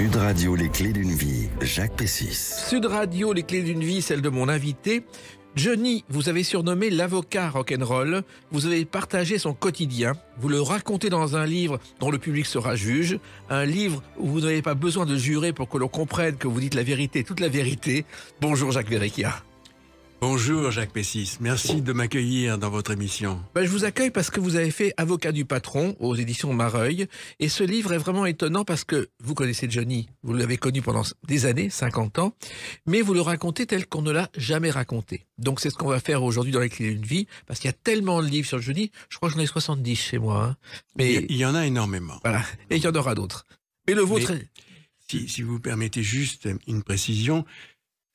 Sud Radio, les clés d'une vie, Jacques Pessis. Sud Radio, les clés d'une vie, celle de mon invité. Johnny, vous avez surnommé l'avocat rock'n'roll, vous avez partagé son quotidien, vous le racontez dans un livre dont le public sera juge, un livre où vous n'avez pas besoin de jurer pour que l'on comprenne que vous dites la vérité, toute la vérité. Bonjour Jacques Verrecchia. Bonjour Jacques Pessis, merci de m'accueillir dans votre émission. Ben, je vous accueille parce que vous avez fait Avocat du patron aux éditions Mareuil et ce livre est vraiment étonnant parce que vous connaissez Johnny, vous l'avez connu pendant des années, 50 ans, mais vous le racontez tel qu'on ne l'a jamais raconté. Donc c'est ce qu'on va faire aujourd'hui dans les clés d'une vie parce qu'il y a tellement de livres sur Johnny, je crois que j'en ai 70 chez moi. Hein. Mais il y en a énormément. Voilà, et il y en aura d'autres. Mais le vôtre Si, si, vous permettez juste une précision,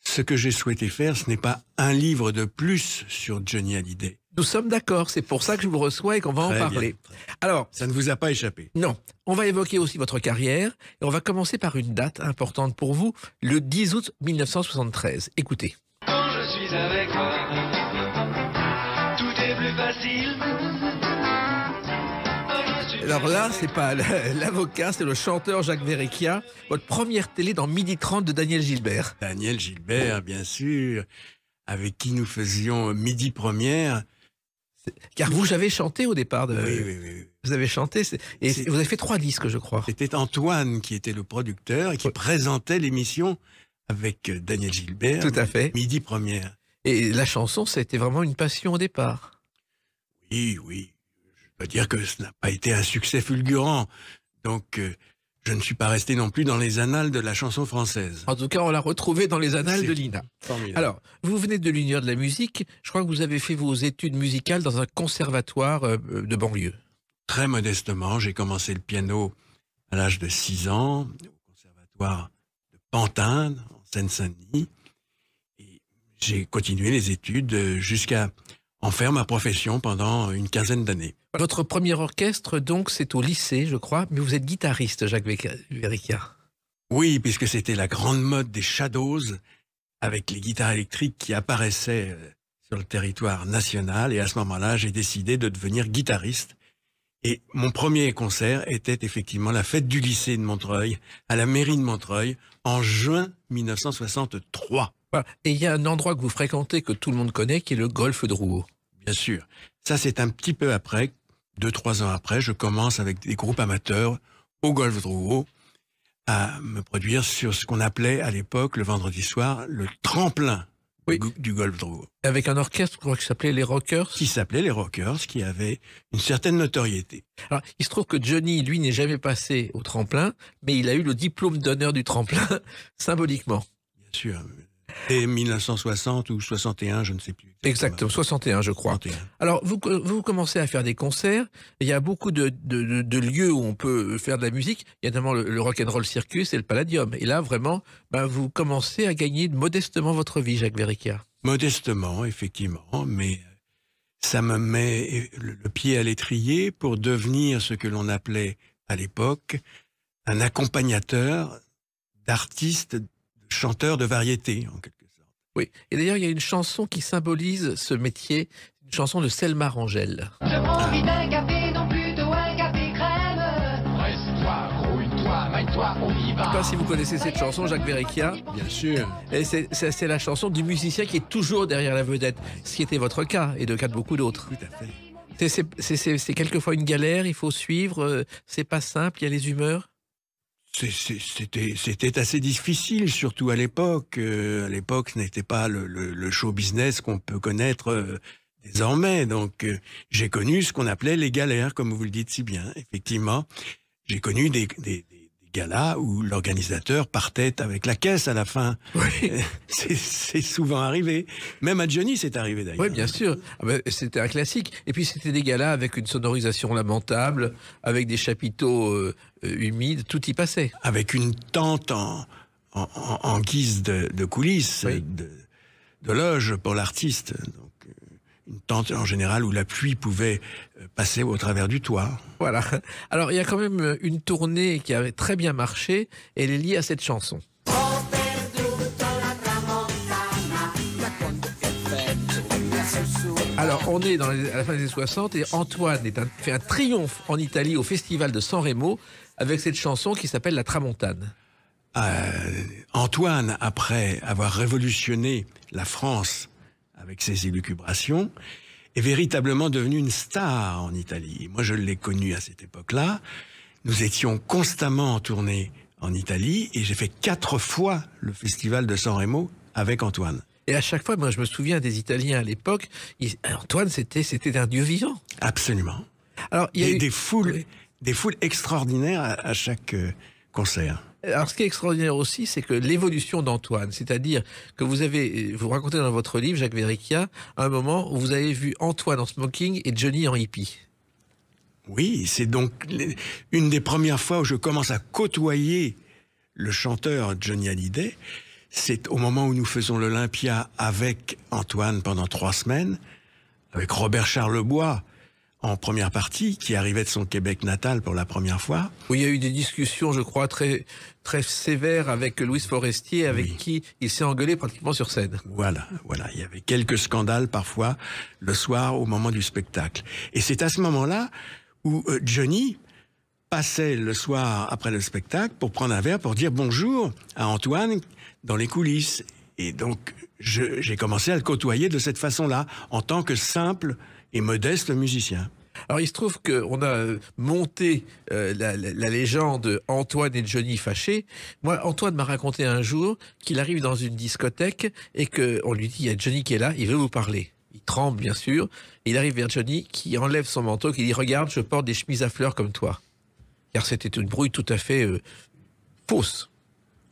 ce que j'ai souhaité faire, ce n'est pas un livre de plus sur Johnny Hallyday. Nous sommes d'accord, c'est pour ça que je vous reçois et qu'on va en parler. Alors, ça ne vous a pas échappé. Non, on va évoquer aussi votre carrière et on va commencer par une date importante pour vous, le 10 août 1973. Écoutez. Quand je suis avec Alors là, c'est pas l'avocat, c'est le chanteur Jacques Verrecchia. Votre première télé dans Midi 30 de Daniel Gilbert. Daniel Gilbert, bien sûr, avec qui nous faisions Midi Première. Car vous avez chanté au départ. De... Oui, oui, oui. Vous avez chanté et vous avez fait trois disques, je crois. C'était Antoine qui était le producteur et qui présentait l'émission avec Daniel Gilbert. Tout à fait. Midi Première. Et la chanson, ça c'était vraiment une passion au départ. Oui, oui dois dire que ce n'a pas été un succès fulgurant. Donc, euh, je ne suis pas resté non plus dans les annales de la chanson française. En tout cas, on l'a retrouvé dans les annales de l'INA. Alors, vous venez de l'Union de la musique. Je crois que vous avez fait vos études musicales dans un conservatoire euh, euh, de banlieue. Très modestement, j'ai commencé le piano à l'âge de 6 ans au conservatoire de Pantin, en Seine-Saint-Denis. j'ai continué les études jusqu'à en faire ma profession pendant une quinzaine d'années. Votre premier orchestre, donc, c'est au lycée, je crois, mais vous êtes guitariste, Jacques Véricard. Oui, puisque c'était la grande mode des Shadows, avec les guitares électriques qui apparaissaient euh, sur le territoire national. Et à ce moment-là, j'ai décidé de devenir guitariste. Et mon premier concert était effectivement la fête du lycée de Montreuil, à la mairie de Montreuil, en juin 1963. Et il y a un endroit que vous fréquentez que tout le monde connaît, qui est le golfe de Rouault. Bien sûr. Ça, c'est un petit peu après, deux, trois ans après, je commence avec des groupes amateurs au Golf Drouot à me produire sur ce qu'on appelait à l'époque, le vendredi soir, le tremplin du Golf Drouot. Avec un orchestre, qui s'appelait les Rockers. Qui s'appelait les Rockers, qui avait une certaine notoriété. Alors, il se trouve que Johnny, lui, n'est jamais passé au tremplin, mais il a eu le diplôme d'honneur du tremplin, symboliquement. Bien sûr, et 1960 ou 61, je ne sais plus. Exactement, 61, je crois. Alors, vous, euh, vous commencez à faire des concerts. Il y a beaucoup de, lieux où on peut faire de la musique. Il y a notamment le, Rock'n'Roll Circus et le Palladium. Et là, vraiment, ben, vous commencez à gagner modestement votre vie, Jacques Verricard. Modestement, effectivement, mais ça me met le pied à l'étrier pour devenir ce que l'on appelait à l'époque un accompagnateur d'artistes chanteur de variété, en quelque sorte. Oui, et d'ailleurs, il y a une chanson qui symbolise ce métier, une chanson de Selma Rangel. Je café, non un café crème. Reste-toi, toi maille-toi, on y va. ne sais pas si vous connaissez cette chanson, Jacques Verrecchia. Bien sûr. Et c'est la chanson du musicien qui est toujours derrière la vedette, ce qui était votre cas et de cas de beaucoup d'autres. Tout à fait. C'est quelquefois une galère, il faut suivre, euh, c'est pas simple, il y a les humeurs. C'était assez difficile, surtout à l'époque. Euh, à l'époque, ce n'était pas le, show business qu'on peut connaître euh, désormais. Donc, euh, j'ai connu ce qu'on appelait les galères, comme vous le dites si bien, effectivement. J'ai connu des, gala où l'organisateur partait avec la caisse à la fin. c'est souvent arrivé. Même à Johnny, c'est arrivé d'ailleurs. Oui, bien sûr. Ah ben, c'était un classique. Et puis, c'était des galas avec une sonorisation lamentable, avec des chapiteaux euh, humides, tout y passait. Avec une tente en, guise de, coulisses, de, de, loge pour l'artiste une tente en général où la pluie pouvait euh, passer au travers du toit. Voilà. Alors il y a quand même euh, une tournée qui avait très bien marché et elle est liée à cette chanson. Alors, on est à la fin des années 60 et Antoine fait un triomphe en Italie au festival de San Remo avec cette chanson qui s'appelle La Tramontane. Euh, Antoine, après avoir révolutionné la France avec ses élucubrations, est véritablement devenu une star en Italie. Moi, je l'ai connu à cette époque-là. Nous étions constamment en tournée en Italie et j'ai fait quatre fois le festival de San Remo avec Antoine. Et à chaque fois, moi, je me souviens des Italiens à l'époque. Antoine, c'était c'était un dieu vivant. Absolument. Alors, il y a eu... des foules, des foules extraordinaires à chaque euh, concert. Alors, ce qui est extraordinaire aussi, c'est que l'évolution d'Antoine, c'est-à-dire que vous avez, euh, vous racontez dans votre livre, Jacques Verriquia, un moment où vous avez vu Antoine en smoking et Johnny en hippie. Oui, c'est donc une des premières fois où je commence à côtoyer le chanteur Johnny Hallyday. C'est au moment où nous faisons l'Olympia avec Antoine pendant trois semaines, avec Robert Charlebois, en première partie, qui arrivait de son Québec natal pour la première fois. Où il y a eu des discussions, je crois, très très sévère avec Louis Forestier, avec qui il s'est engueulé pratiquement sur scène. Voilà, voilà. Il y avait quelques scandales parfois le soir au moment du spectacle. Et c'est à ce moment-là où euh, Johnny passait le soir après le spectacle pour prendre un verre pour dire bonjour à Antoine dans les coulisses. Et donc, j'ai commencé à le côtoyer de cette façon-là, en tant que simple et modeste musicien. Alors il se trouve qu'on a euh, monté euh, la, légende Antoine et Johnny fâchés. Moi, Antoine m'a raconté un jour qu'il arrive dans une discothèque et qu'on lui dit, il y a Johnny qui est là, il veut vous parler. Il tremble bien sûr. Il arrive vers Johnny qui enlève son manteau, qui dit, regarde, je porte des chemises à fleurs comme toi. Car c'était une brouille tout à fait euh, fausse.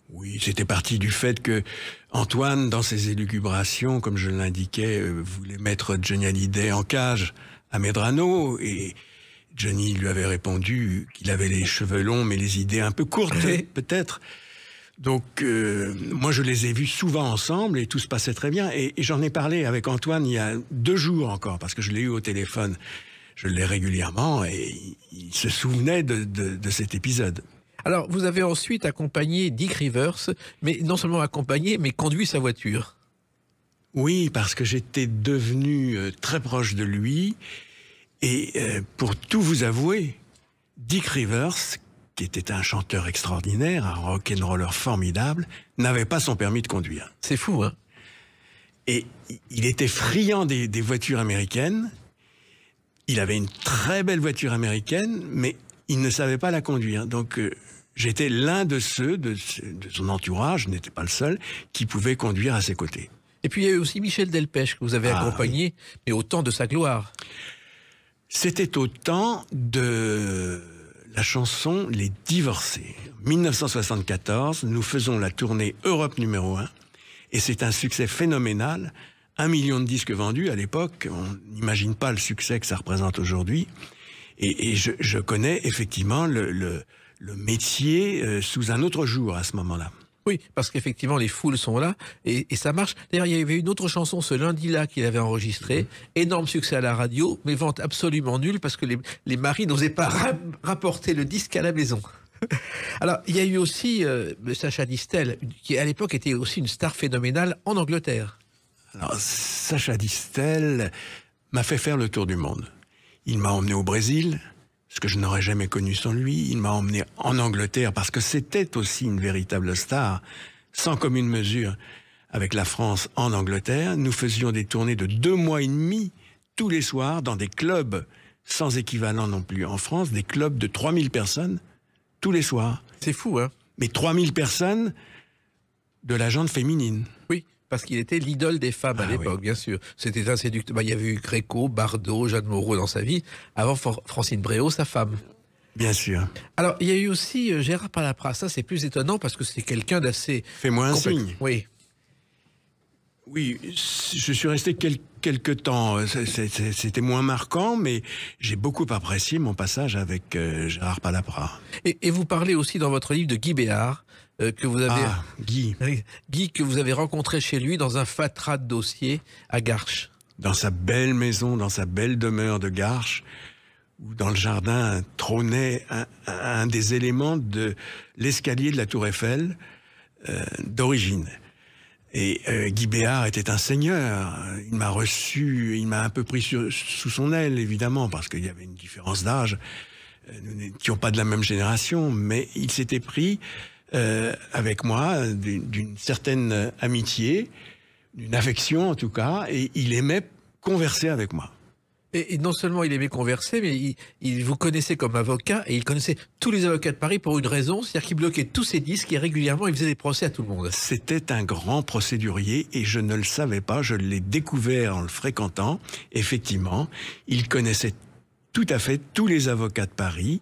Oui, c'était parti du fait que Antoine, dans ses élucubrations, comme je l'indiquais, voulait mettre Johnny Hallyday en cage à Medrano et Johnny lui avait répondu qu'il avait les cheveux longs mais les idées un peu courtes, peut-être. Donc, euh, moi, je les ai vus souvent ensemble et tout se passait très bien. Et, j'en ai parlé avec Antoine il y a deux jours encore, parce que je l'ai eu au téléphone. Je l'ai régulièrement et il, se souvenait de cet épisode. Alors, vous avez ensuite accompagné Dick Rivers, mais non seulement accompagné, mais conduit sa voiture. Oui, parce que j'étais devenu euh, très proche de lui. Et euh, pour tout vous avouer, Dick Rivers, qui était un chanteur extraordinaire, un rock roller formidable, n'avait pas son permis de conduire. C'est fou, hein Et il était friand des, voitures américaines. Il avait une très belle voiture américaine, mais il ne savait pas la conduire. Donc euh, j'étais l'un de ceux de, de son entourage, je n'étais pas le seul, qui pouvait conduire à ses côtés. Et puis il y a eu aussi Michel Delpech que vous avez ah accompagné, mais au temps de sa gloire. C'était au temps de la chanson Les Divorcés. 1974, nous faisons la tournée Europe numéro 1 et c'est un succès phénoménal. Un million de disques vendus à l'époque, on n'imagine pas le succès que ça représente aujourd'hui. Et, je, connais effectivement le métier euh, sous un autre jour à ce moment-là. Oui, parce qu'effectivement, les foules sont là et, ça marche. D'ailleurs, il y avait une autre chanson ce lundi-là qu'il avait enregistrée. Mhm. Énorme succès à la radio, mais vente absolument nulle parce que les, les maris n'osaient pas rapporter le disque à la maison. Alors, il y a eu aussi euh, Sacha Distel, qui à l'époque était aussi une star phénoménale en Angleterre. Alors, Sacha Distel m'a fait faire le tour du monde. Il m'a emmené au Brésil, ce que je n'aurais jamais connu sans lui. Il m'a emmené en Angleterre parce que c'était aussi une véritable star, sans commune mesure avec la France en Angleterre. Nous faisions des tournées de deux mois et demi tous les soirs dans des clubs sans équivalent non plus en France, des clubs de 3000 personnes tous les soirs. C'est fou, hein Mais 3000 personnes de la gente féminine parce qu'il était l'idole des femmes à ah l'époque, bien sûr. C'était un séducteur. Bah, il y avait eu Gréco, Bardot, Jeanne Moreau dans sa vie, avant Francine Bréau, sa femme. Bien sûr. Alors, il y a eu aussi euh, Gérard Palapras. Ça, c'est plus étonnant parce que c'est quelqu'un d'assez. Fais-moi un signe. Oui. Oui, je suis resté quelques temps. Euh, c'était moins marquant, mais j'ai beaucoup apprécié mon passage avec euh, Gérard Palapra. Et, vous parlez aussi dans votre livre de Guy Béard, euh, que vous avez... Ah, que vous avez rencontré chez lui dans un fatras de dossier à Garches. Dans sa belle maison, dans sa belle demeure de Garches, où dans le jardin trônait un, des éléments de l'escalier de la tour Eiffel d'origine. Et euh, Guy Béard était un seigneur. Il m'a reçu, il m'a un peu pris sous son aile, évidemment, parce qu'il y avait une différence d'âge. Euh, nous n'étions pas de la même génération, mais il s'était pris euh, avec moi d'une certaine amitié, d'une affection en tout cas, et il aimait converser avec moi. Et, non seulement il aimait converser, mais il, il, vous connaissait comme avocat et il connaissait tous les avocats de Paris pour une raison, c'est-à-dire qu'il bloquait tous ses disques et régulièrement il faisait des procès à tout le monde. C'était un grand procédurier et je ne le savais pas, je l'ai découvert en le fréquentant. Effectivement, il connaissait tout à fait tous les avocats de Paris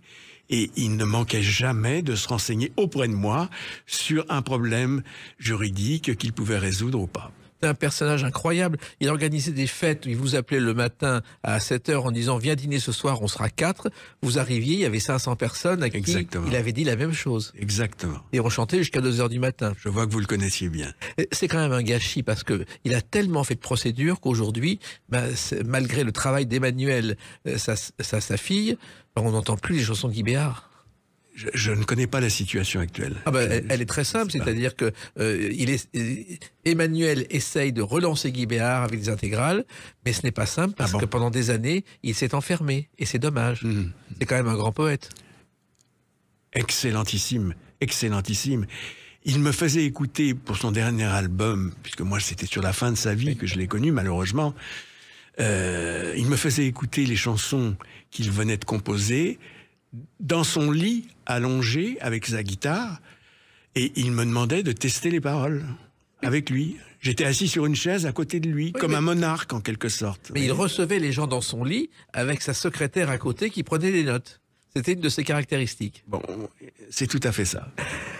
et il ne manquait jamais de se renseigner auprès de moi sur un problème juridique qu'il pouvait résoudre ou pas un personnage incroyable. Il organisait des fêtes, il vous appelait le matin à 7h en disant viens dîner ce soir, on sera quatre. Vous arriviez, il y avait 500 personnes à qui il avait dit la même chose. Exactement. Et on chantait jusqu'à 2h du matin. Je vois que vous le connaissiez bien. C'est quand même un gâchis parce que il a tellement fait de procédures qu'aujourd'hui, bah, malgré le travail d'Emmanuel, euh, sa, fille, on n'entend plus les chansons de Guy Béard je, ne connais pas la situation actuelle. Ah bah, elle, est très simple, c'est-à-dire que euh, il Emmanuel essaye de relancer Guy Béard avec des intégrales, mais ce n'est pas simple parce ah que pendant des années, il s'est enfermé, et c'est dommage. Hmm. C'est quand même un grand poète. Excellentissime, excellentissime. Il me faisait écouter pour son dernier album, puisque moi c'était sur la fin de sa vie que je l'ai connu malheureusement, euh, il me faisait écouter les chansons qu'il venait de composer, dans son lit, allongé avec sa guitare, et il me demandait de tester les paroles avec lui. J'étais assis sur une chaise à côté de lui, comme un monarque en quelque sorte. Mais il recevait les gens dans son lit avec sa secrétaire à côté qui prenait des notes. C'était une de ses caractéristiques. Bon, c'est tout à fait ça.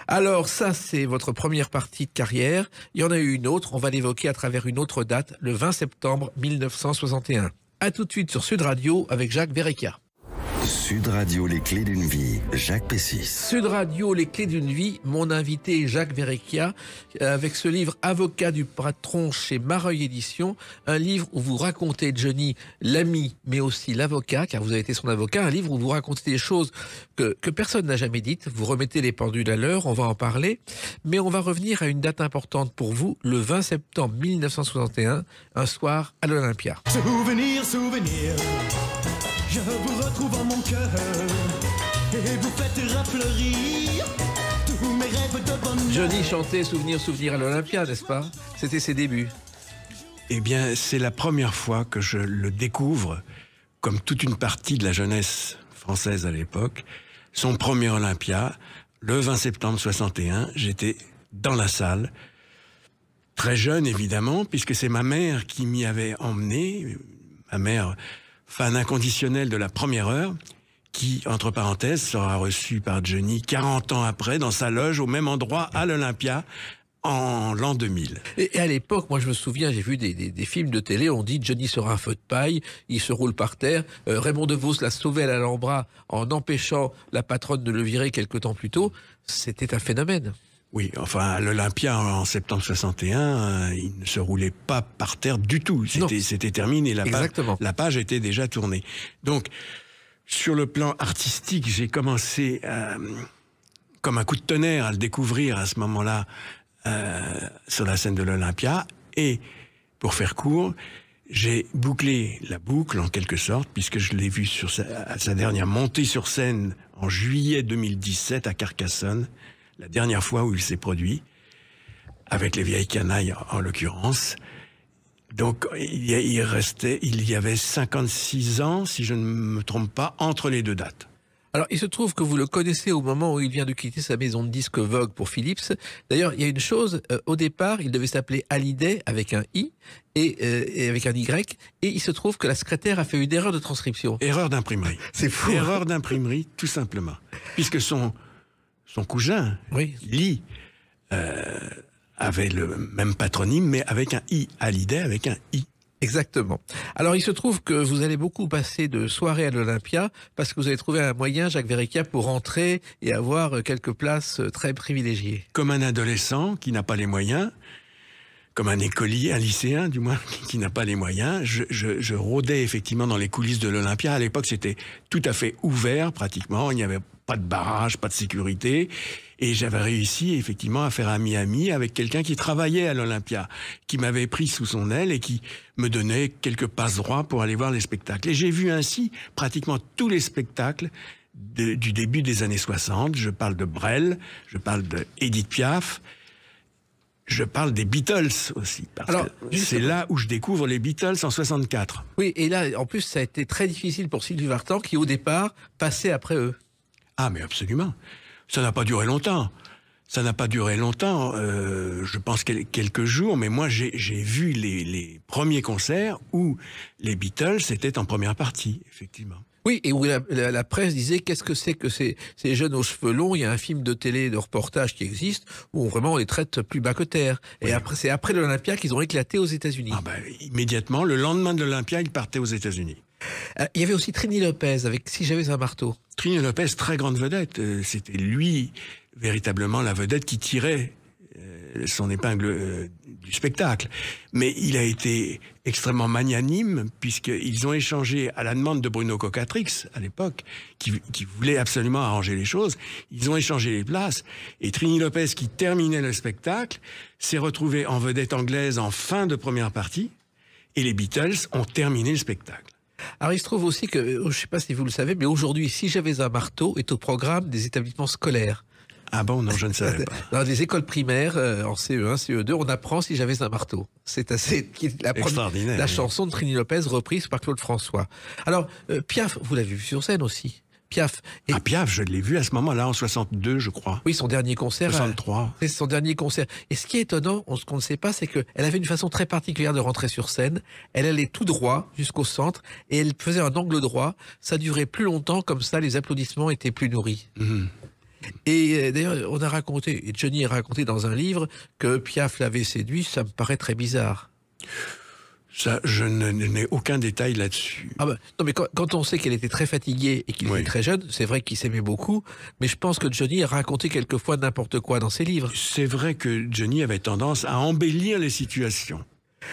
Alors ça, c'est votre première partie de carrière. Il y en a eu une autre, on va l'évoquer à travers une autre date, le 20 septembre 1961. A tout de suite sur Sud Radio avec Jacques Verrecca. Sud Radio, les clés d'une vie, Jacques Pessis. Sud Radio, les clés d'une vie, mon invité Jacques Verrecchia, euh, avec ce livre Avocat du patron chez Mareuil Édition, un livre où vous racontez, Johnny, l'ami, mais aussi l'avocat, car vous avez été son avocat, un livre où vous racontez des choses que, que personne n'a jamais dites, vous remettez les pendules à l'heure, on va en parler, mais on va revenir à une date importante pour vous, le 20 septembre 1961, un soir à l'Olympia. Souvenir, souvenir je vous retrouve en mon cœur et vous faites rafleurir tous mes rêves de bonheur. Johnny chantait Souvenir, Souvenir à l'Olympia, n'est-ce pas C'était ses débuts. Eh bien, c'est la première fois que je le découvre, comme toute une partie de la jeunesse française à l'époque. Son premier Olympia, le 20 septembre 61, j'étais dans la salle. Très jeune, évidemment, puisque c'est ma mère qui m'y avait emmené. Ma mère fan inconditionnel de la première heure, qui, entre parenthèses, sera reçu par Johnny 40 ans après dans sa loge au même endroit à l'Olympia en l'an 2000. Et à l'époque, moi je me souviens, j'ai vu des, films de télé, on dit Johnny sera un feu de paille, il se roule par terre, euh, Raymond DeVos l'a sauvé à l'embras en empêchant la patronne de le virer quelques temps plus tôt, c'était un phénomène. Oui, enfin, l'Olympia en septembre 61, euh, il ne se roulait pas par terre du tout. C'était terminé. La page, la page était déjà tournée. Donc, sur le plan artistique, j'ai commencé euh, comme un coup de tonnerre à le découvrir à ce moment-là euh, sur la scène de l'Olympia. Et pour faire court, j'ai bouclé la boucle en quelque sorte, puisque je l'ai vu sur sa, sa dernière montée sur scène en juillet 2017 à Carcassonne la dernière fois où il s'est produit, avec les vieilles canailles en, l'occurrence. Donc il, il restait, il y avait 56 ans, si je ne me trompe pas, entre les deux dates. Alors, il se trouve que vous le connaissez au moment où il vient de quitter sa maison de disque Vogue pour Philips. D'ailleurs, il y a une chose, euh, au départ, il devait s'appeler Hallyday avec un I et, euh, et, avec un Y, et il se trouve que la secrétaire a fait une erreur de transcription. Erreur d'imprimerie. C'est fou. Hein. Erreur d'imprimerie, tout simplement. Puisque son, son cousin, oui. Lee, euh, avait le même patronyme, mais avec un I, l'idée, avec un I. Exactement. Alors, il se trouve que vous allez beaucoup passer de soirée à l'Olympia parce que vous avez trouvé un moyen, Jacques Verica, pour rentrer et avoir euh, quelques places euh, très privilégiées. Comme un adolescent qui n'a pas les moyens, comme un écolier, un lycéen du moins, qui, n'a pas les moyens, je, rôdais effectivement dans les coulisses de l'Olympia. À l'époque, c'était tout à fait ouvert pratiquement. Il n'y avait pas de barrage, pas de sécurité. Et j'avais réussi effectivement à faire un Miami avec quelqu'un qui travaillait à l'Olympia, qui m'avait pris sous son aile et qui me donnait quelques passes droits pour aller voir les spectacles. Et j'ai vu ainsi pratiquement tous les spectacles du début des années 60. Je parle de Brel, je parle de Piaf, je parle des Beatles aussi, c'est là où je découvre les Beatles en 64. Oui, et là, en plus, ça a été très difficile pour Sylvie Vartan, qui au départ passait après eux. Ah, mais absolument. Ça n'a pas duré longtemps. Ça n'a pas duré longtemps, euh, je pense quelques jours, mais moi j'ai vu les, premiers concerts où les Beatles étaient en première partie, effectivement. Oui, et où la, presse disait qu'est-ce que c'est que ces, jeunes aux cheveux longs Il y a un film de télé, de reportage qui existe, où vraiment on les traite plus bas que terre. Et c'est après l'Olympia qu'ils ont éclaté aux États-Unis. Ah ben, immédiatement, le lendemain de l'Olympia, ils partaient aux États-Unis. Euh, il y avait aussi Trini Lopez avec Si j'avais un marteau. Trini Lopez, très grande vedette. Euh, c'était lui, véritablement, la vedette qui tirait euh, son épingle du spectacle. Mais il a été extrêmement magnanime, puisqu'ils ont échangé, à la demande de Bruno Cocatrix, à l'époque, qui, qui, voulait absolument arranger les choses, ils ont échangé les places, et Trini Lopez, qui terminait le spectacle, s'est retrouvée en vedette anglaise en fin de première partie, et les Beatles ont terminé le spectacle. Alors il se trouve aussi que, euh, je ne sais pas si vous le savez, mais aujourd'hui, si j'avais un marteau, est au programme des établissements scolaires. Ah bon, non, je ne savais pas. Dans les écoles primaires, euh, en CE1, CE2, on apprend si j'avais un marteau. C'est assez la, Extraordinaire, la chanson de Trini Lopez reprise par Claude François. Alors, euh, Piaf, vous l'avez vu sur scène aussi. Piaf. Ah, Piaf, je l'ai vu à ce moment-là, en 62, je crois. Oui, son dernier concert. 63. Euh, c'est son dernier concert. Et ce qui est étonnant, ce qu'on ne sait pas, c'est qu'elle avait une façon très particulière de rentrer sur scène. Elle allait tout droit jusqu'au centre et elle faisait un angle droit. Ça durait plus longtemps, comme ça, les applaudissements étaient plus nourris. Mhm. Et euh, d'ailleurs, on a raconté, et Johnny a raconté dans un livre que Piaf l'avait séduit, ça me paraît très bizarre. Ça, je n'ai aucun détail là-dessus. Ah bah, mais quand, on sait qu'elle était très fatiguée et qu'il était très jeune, c'est vrai qu'il s'aimait beaucoup, mais je pense que Johnny a raconté quelquefois n'importe quoi dans ses livres. C'est vrai que Johnny avait tendance à embellir les situations.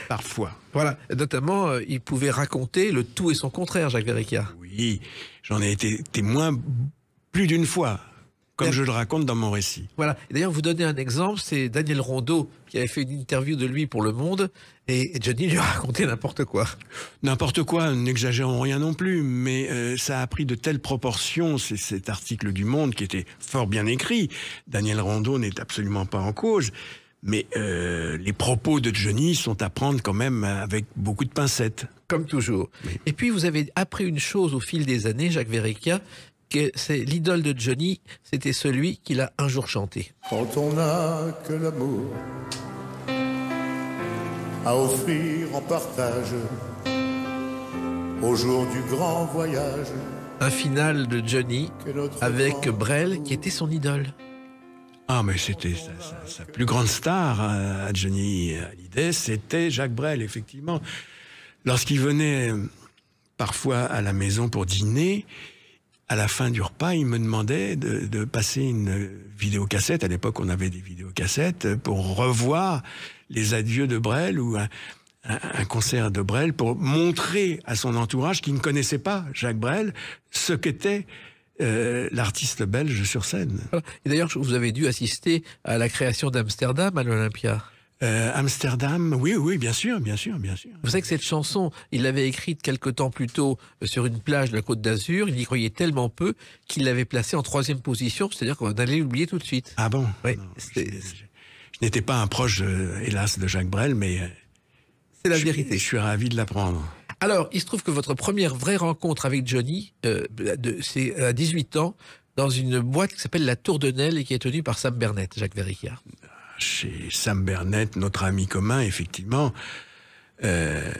Parfois. Voilà, notamment, euh, il pouvait raconter le tout et son contraire, Jacques Verrecchia. Oui, j'en ai été témoin plus d'une fois comme je le raconte dans mon récit. Voilà. D'ailleurs, vous donnez un exemple, c'est Daniel Rondeau qui avait fait une interview de lui pour Le Monde, et Johnny lui a raconté n'importe quoi. N'importe quoi, n'exagérons rien non plus, mais euh, ça a pris de telles proportions, c'est cet article du Monde qui était fort bien écrit. Daniel Rondeau n'est absolument pas en cause. Mais euh, les propos de Johnny sont à prendre quand même avec beaucoup de pincettes. Comme toujours. Et puis vous avez appris une chose au fil des années, Jacques Verrecchia, c'est l'idole de Johnny, c'était celui qu'il a un jour chanté. Quand on n'a que l'amour à offrir en partage au jour du grand voyage. Un final de Johnny avec Brel qui était son idole. Ah, mais c'était sa, plus grande star hein, à Johnny Hallyday, c'était Jacques Brel, effectivement. Lorsqu'il venait euh, parfois à la maison pour dîner, à la fin du repas, il me demandait de, de passer une vidéocassette. À l'époque, on avait des vidéocassettes pour revoir les adieux de Brel ou un, un concert de Brel pour montrer à son entourage qui ne connaissait pas Jacques Brel ce qu'était euh, l'artiste belge sur scène. d'ailleurs, vous avez dû assister à la création d'Amsterdam à l'Olympia. Euh, Amsterdam, oui, oui, bien sûr, bien sûr, bien sûr. Vous savez que cette chanson, il l'avait écrite quelque temps plus tôt euh, sur une plage de la Côte d'Azur. Il y croyait tellement peu qu'il l'avait placée en troisième position, c'est-à-dire qu'on allait l'oublier tout de suite. Ah bon Oui. je, n'étais pas un proche, euh, hélas, de Jacques Brel, mais c'est la vérité. Je suis ravi de l'apprendre. Alors, il se trouve que votre première vraie rencontre avec Johnny, c'est à 18 ans, dans une boîte qui s'appelle La Tour de Nel et qui est tenue par Sam Bernet, Jacques Verricard chez Sam Bernet, notre ami commun, effectivement. Euh,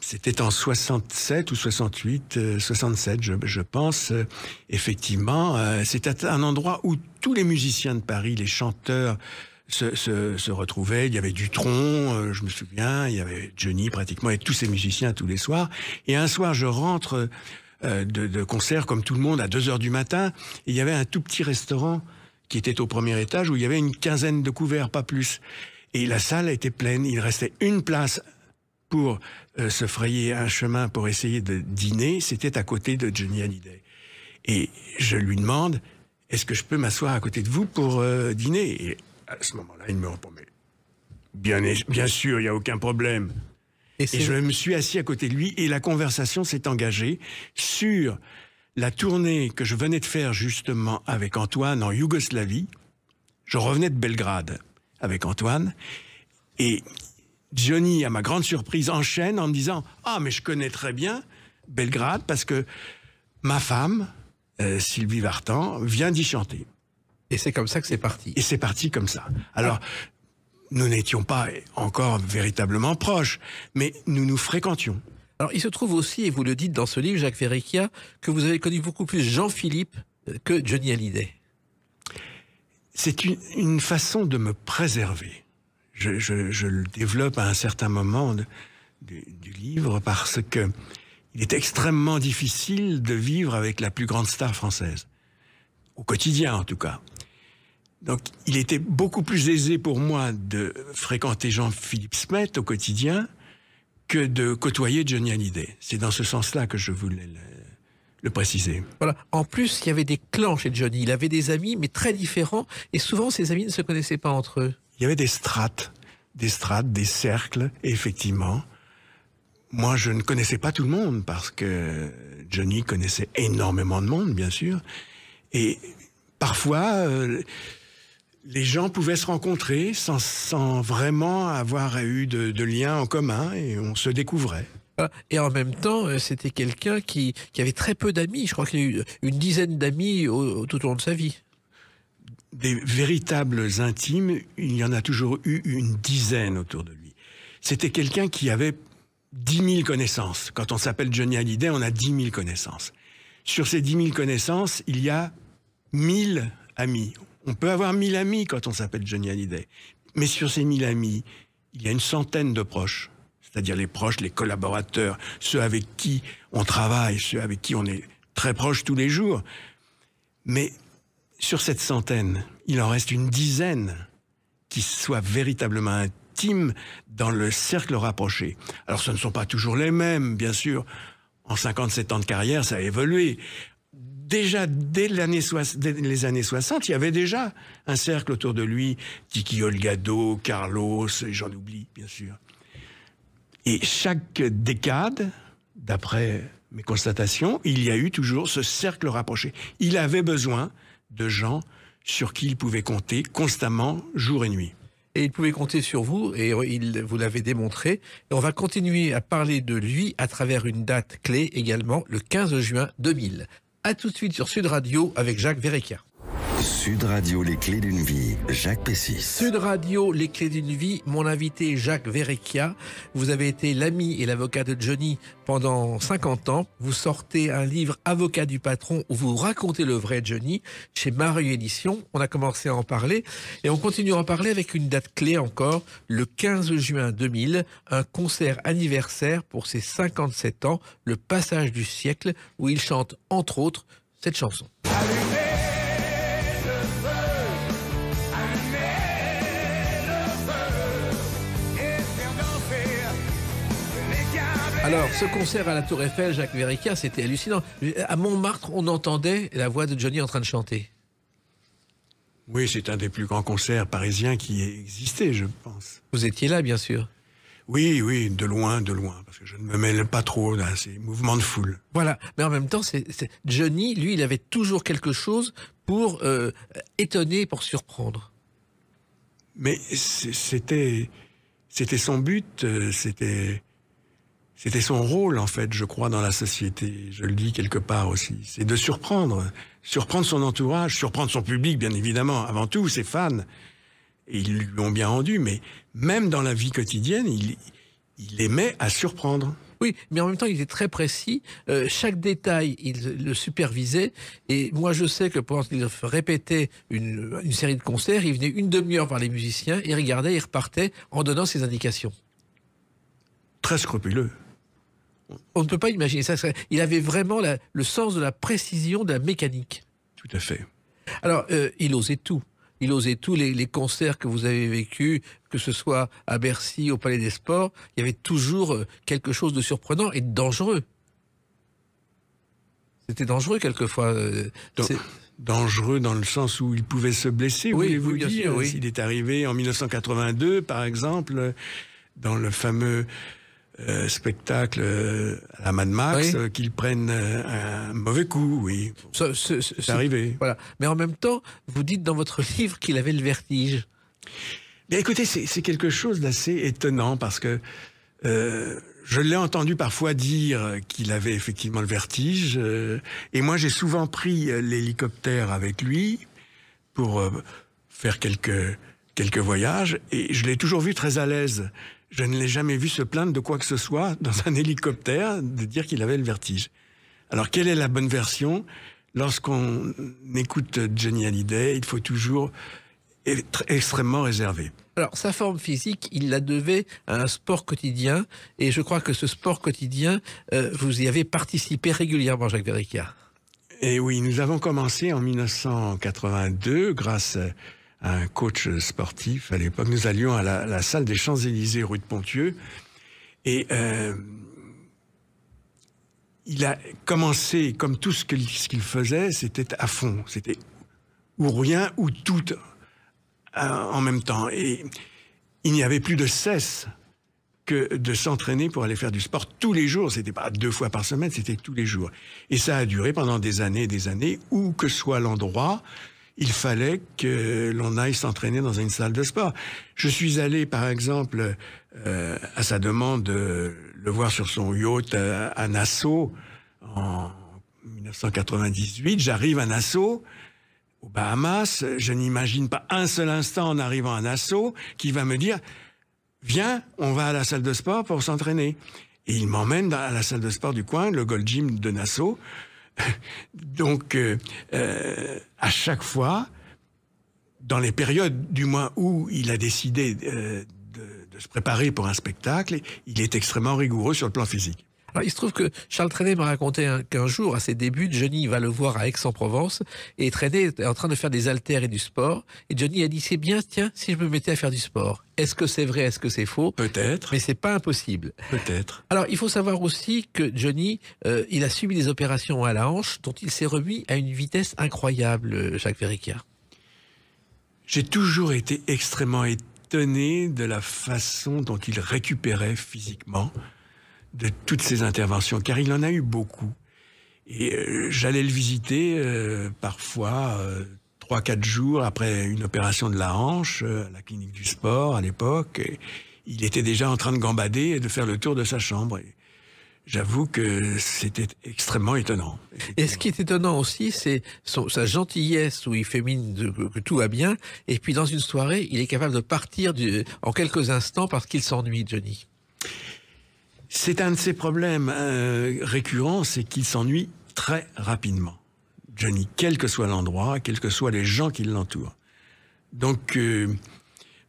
c'était en 67 ou 68, 67, euh, je, pense. Euh, effectivement, c'était un endroit où tous les musiciens de Paris, les chanteurs, se, retrouvaient. Il y avait Dutron, je me souviens, il y avait Johnny pratiquement, et tous ces musiciens tous les soirs. Et un soir, je rentre de, concert, comme tout le monde, à 2 heures du matin. il y avait un tout petit restaurant qui était au premier étage, où il y avait une quinzaine de couverts, pas plus. Et la salle était pleine, il restait une place pour euh, se frayer un chemin pour essayer de dîner, c'était à côté de Johnny Hallyday. Et je lui demande, est-ce que je peux m'asseoir à côté de vous pour euh, dîner Et à ce moment-là, il me répond, bien, bien sûr, il n'y a aucun problème. et, je me suis assis à côté de lui et la conversation s'est engagée sur la tournée que je venais de faire justement avec Antoine en Yougoslavie, je revenais de Belgrade avec Antoine, et Johnny, à ma grande surprise, enchaîne en me disant Ah, mais je connais très bien Belgrade parce que ma femme, euh, Sylvie Vartan, vient d'y chanter. Et c'est comme ça que c'est parti. Et c'est parti comme ça. Alors, nous n'étions pas encore véritablement proches, mais nous nous fréquentions il se trouve aussi, et vous le dites dans ce livre, Jacques Verrecchia, que vous avez connu beaucoup plus Jean-Philippe que Johnny Hallyday. C'est une, façon de me préserver. Je, le développe à un certain moment du, livre parce que il est extrêmement difficile de vivre avec la plus grande star française. Au quotidien, en tout cas. Donc, il était beaucoup plus aisé pour moi de fréquenter Jean-Philippe Smet au quotidien que de côtoyer Johnny Hallyday. C'est dans ce sens-là que je voulais le, préciser. Voilà. En plus, il y avait des clans chez Johnny. Il avait des amis, mais très différents. Et souvent, ses amis ne se connaissaient pas entre eux. Il y avait des strates, des strates, des cercles, effectivement. Moi, je ne connaissais pas tout le monde parce que Johnny connaissait énormément de monde, bien sûr. Et parfois, euh, les gens pouvaient se rencontrer sans, vraiment avoir eu de, de lien en commun et on se découvrait. Ah, et en même temps, euh, c'était quelqu'un qui, avait très peu d'amis. Je crois qu'il y a eu une dizaine d'amis tout au long de sa vie. Des véritables intimes, il y en a toujours eu une dizaine autour de lui. C'était quelqu'un qui avait 10 000 connaissances. Quand on s'appelle Johnny Hallyday, on a 10 000 connaissances. Sur ces 10 000 connaissances, il y a 1000 amis. On peut avoir mille amis quand on s'appelle Johnny Hallyday. Mais sur ces mille amis, il y a une centaine de proches. C'est-à-dire les proches, les collaborateurs, ceux avec qui on travaille, ceux avec qui on est très proche tous les jours. Mais sur cette centaine, il en reste une dizaine qui soient véritablement intimes dans le cercle rapproché. Alors ce ne sont pas toujours les mêmes, bien sûr. En 57 ans de carrière, ça a évolué déjà dès les années 60, il y avait déjà un cercle autour de lui, Tiki Olgado, Carlos, j'en oublie bien sûr. Et chaque décade, d'après mes constatations, il y a eu toujours ce cercle rapproché. Il avait besoin de gens sur qui il pouvait compter constamment, jour et nuit. Et il pouvait compter sur vous, et il, vous l'avez démontré. on va continuer à parler de lui à travers une date clé également, le 15 juin 2000. A tout de suite sur Sud Radio avec Jacques Verrecchia. Sud Radio, les clés d'une vie, Jacques Pessis. Sud Radio, les clés d'une vie, mon invité Jacques Verrecchia. Vous avez été l'ami et l'avocat de Johnny pendant 50 ans. Vous sortez un livre Avocat du patron où vous racontez le vrai Johnny chez Mario Édition. On a commencé à en parler et on continue à en parler avec une date clé encore, le 15 juin 2000, un concert anniversaire pour ses 57 ans, le passage du siècle, où il chante entre autres cette chanson. Alors, ce concert à la Tour Eiffel, Jacques Verica, c'était hallucinant. À Montmartre, on entendait la voix de Johnny en train de chanter. Oui, c'est un des plus grands concerts parisiens qui ait existé, je pense. Vous étiez là, bien sûr. Oui, oui, de loin, de loin, parce que je ne me mêle pas trop à ces mouvements de foule. Voilà, mais en même temps, c'est Johnny, lui, il avait toujours quelque chose pour euh, étonner, pour surprendre. Mais c'était, c'était son but, euh, c'était c'était son rôle, en fait, je crois, dans la société. Je le dis quelque part aussi. C'est de surprendre, surprendre son entourage, surprendre son public, bien évidemment, avant tout, ses fans. ils lui ont bien rendu, mais même dans la vie quotidienne, il, aimait à surprendre. Oui, mais en même temps, il était très précis. Euh, chaque détail, il le supervisait. Et moi, je sais que pendant qu'il répétait une, une, série de concerts, il venait une demi-heure voir les musiciens, il regardait, il repartait en donnant ses indications. Très scrupuleux on ne peut pas imaginer ça. Il avait vraiment le sens de la précision de la mécanique. Tout à fait. Alors, euh, il osait tout. Il osait tous les, concerts que vous avez vécus, que ce soit à Bercy, au Palais des Sports. Il y avait toujours euh, quelque chose de surprenant et de dangereux. C'était dangereux quelquefois. Euh, Donc, dangereux dans le sens où il pouvait se blesser, oui, voulez-vous dire S'il est arrivé en 1982, par exemple, dans le fameux euh, spectacle euh, à la Mad Max euh, qu'il prenne un mauvais coup, oui. C'est arrivé. Voilà. Mais en même temps, vous dites dans votre livre qu'il avait le vertige. Mais écoutez, c'est quelque chose d'assez étonnant parce que je l'ai entendu parfois dire qu'il avait effectivement le vertige. et moi, j'ai souvent pris l'hélicoptère avec lui pour faire quelques, quelques voyages. Et je l'ai toujours vu très à l'aise. Je ne l'ai jamais vu se plaindre de quoi que ce soit dans un hélicoptère de dire qu'il avait le vertige. Alors quelle est la bonne version Lorsqu'on écoute Johnny Hallyday, il faut toujours être extrêmement réservé. Alors sa forme physique, il la devait à un sport quotidien, et je crois que ce sport quotidien, euh, vous y avez participé régulièrement, Jacques Verricard. Et eh oui, nous avons commencé en 1982 grâce un coach sportif. À l'époque, nous allions à la, salle des Champs-Élysées, rue de Pontieux. Et euh, il a commencé, comme tout ce qu'il faisait, c'était à fond. C'était ou rien ou tout euh, en même temps. Et il n'y avait plus de cesse que de s'entraîner pour aller faire du sport tous les jours. C'était pas deux fois par semaine, c'était tous les jours. Et ça a duré pendant des années et des années, où que soit l'endroit, il fallait que l'on aille s'entraîner dans une salle de sport. Je suis allé, par exemple, euh, à sa demande, euh, le voir sur son yacht euh, à, Nassau en 1998. J'arrive à Nassau, aux Bahamas. Je n'imagine pas un seul instant en arrivant à Nassau qui va me dire Viens, on va à la salle de sport pour s'entraîner. Et il m'emmène à la salle de sport du coin, le Gold Gym de Nassau. Donc, euh, euh, à chaque fois, dans les périodes du moins où il a décidé euh, de se préparer pour un spectacle, il est extrêmement rigoureux sur le plan physique il se trouve que Charles Trenet m'a raconté hein, qu'un jour, à ses débuts, Johnny va le voir à Aix-en-Provence et Trenet est en train de faire des haltères et du sport. Et Johnny a dit c'est bien, tiens, si je me mettais à faire du sport. Est-ce que c'est vrai, est-ce que c'est faux Peut-être. Mais c'est pas impossible. Peut-être. Alors, il faut savoir aussi que Johnny, euh, il a subi des opérations à la hanche dont il s'est remis à une vitesse incroyable, Jacques Verricard. J'ai toujours été extrêmement étonné de la façon dont il récupérait physiquement de toutes ces interventions, car il en a eu beaucoup. Et euh, j'allais le visiter euh, parfois euh, trois, quatre jours après une opération de la hanche, à la clinique du sport à l'époque. Il était déjà en train de gambader et de faire le tour de sa chambre. Et, j'avoue que c'était extrêmement étonnant. Et ce qui est étonnant aussi, c'est sa gentillesse où il mine de, que tout va bien, et puis dans une soirée, il est capable de partir du, en quelques instants parce qu'il s'ennuie, Johnny. C'est un de ses problèmes euh, récurrents, c'est qu'il s'ennuie très rapidement. Johnny, quel que soit l'endroit, quels que soient les gens qui l'entourent. Donc, euh,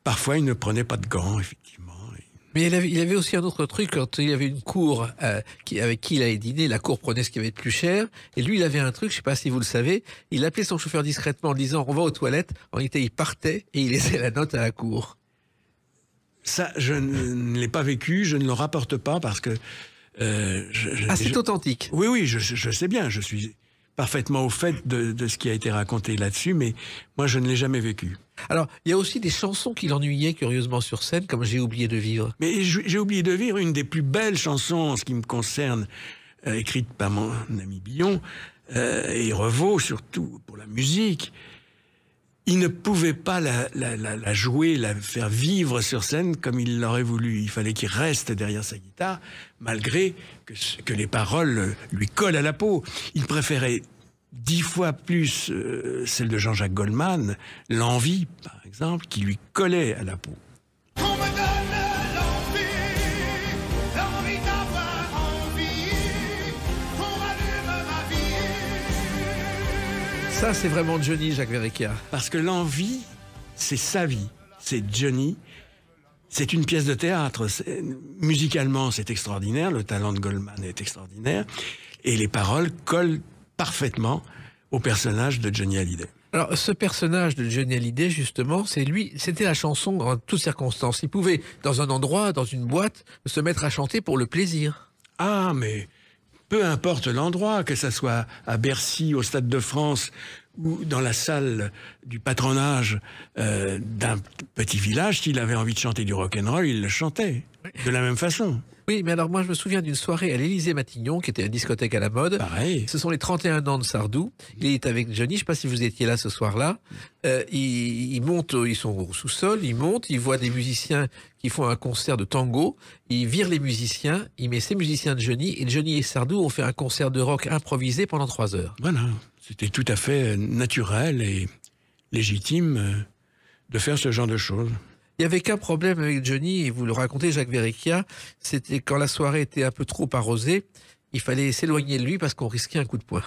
parfois, il ne prenait pas de gants, effectivement. Mais il avait, aussi un autre truc, quand il y avait une cour euh, avec qui il allait dîner, la cour prenait ce qui avait de plus cher, et lui il avait un truc, je ne sais pas si vous le savez, il appelait son chauffeur discrètement en disant on va aux toilettes, en réalité il partait et il laissait la note à la cour. Ça, je ne l'ai pas vécu, je ne le rapporte pas parce que. Euh, ah, c'est authentique. Oui, oui, je, sais bien, je suis parfaitement au fait de, ce qui a été raconté là-dessus, mais moi, je ne l'ai jamais vécu. Alors, il y a aussi des chansons qui l'ennuyaient curieusement sur scène, comme J'ai oublié de vivre. Mais j'ai oublié de vivre, une des plus belles chansons en ce qui me concerne, euh, écrite par mon ami Billon, euh, et Revaux surtout pour la musique il ne pouvait pas la, jouer, la faire vivre sur scène comme il l'aurait voulu. Il fallait qu'il reste derrière sa guitare, malgré que, les paroles lui collent à la peau. Il préférait dix fois plus euh, celle de Jean-Jacques Goldman, L'envie, par exemple, qui lui collait à la peau. Ça, c'est vraiment Johnny, Jacques Verrecchia. Parce que l'envie, c'est sa vie. C'est Johnny. C'est une pièce de théâtre. Musicalement, c'est extraordinaire. Le talent de Goldman est extraordinaire. Et les paroles collent parfaitement au personnage de Johnny Hallyday. Alors, ce personnage de Johnny Hallyday, justement, c'est lui, c'était la chanson en toutes circonstances. Il pouvait, dans un endroit, dans une boîte, se mettre à chanter pour le plaisir. Ah, mais peu importe l'endroit, que ce soit à Bercy, au Stade de France ou dans la salle du patronage euh, d'un petit village, s'il avait envie de chanter du rock roll, il le chantait de la même façon. Oui, mais alors moi je me souviens d'une soirée à l'Élysée Matignon, qui était une discothèque à la mode. Pareil. Ce sont les 31 ans de Sardou. Il est avec Johnny, je ne sais pas si vous étiez là ce soir-là. Euh, ils, montent, euh, ils sont au sous-sol, ils montent, ils voient des musiciens qui font un concert de tango, ils virent les musiciens, ils mettent ces musiciens de Johnny, et Johnny et Sardou ont fait un concert de rock improvisé pendant trois heures. Voilà, c'était tout à fait euh, naturel et légitime de faire ce genre de choses. Il n'y avait qu'un problème avec Johnny, et vous le racontez, Jacques Verrecchia, c'était quand la soirée était un peu trop arrosée, il fallait s'éloigner de lui parce qu'on risquait un coup de poing.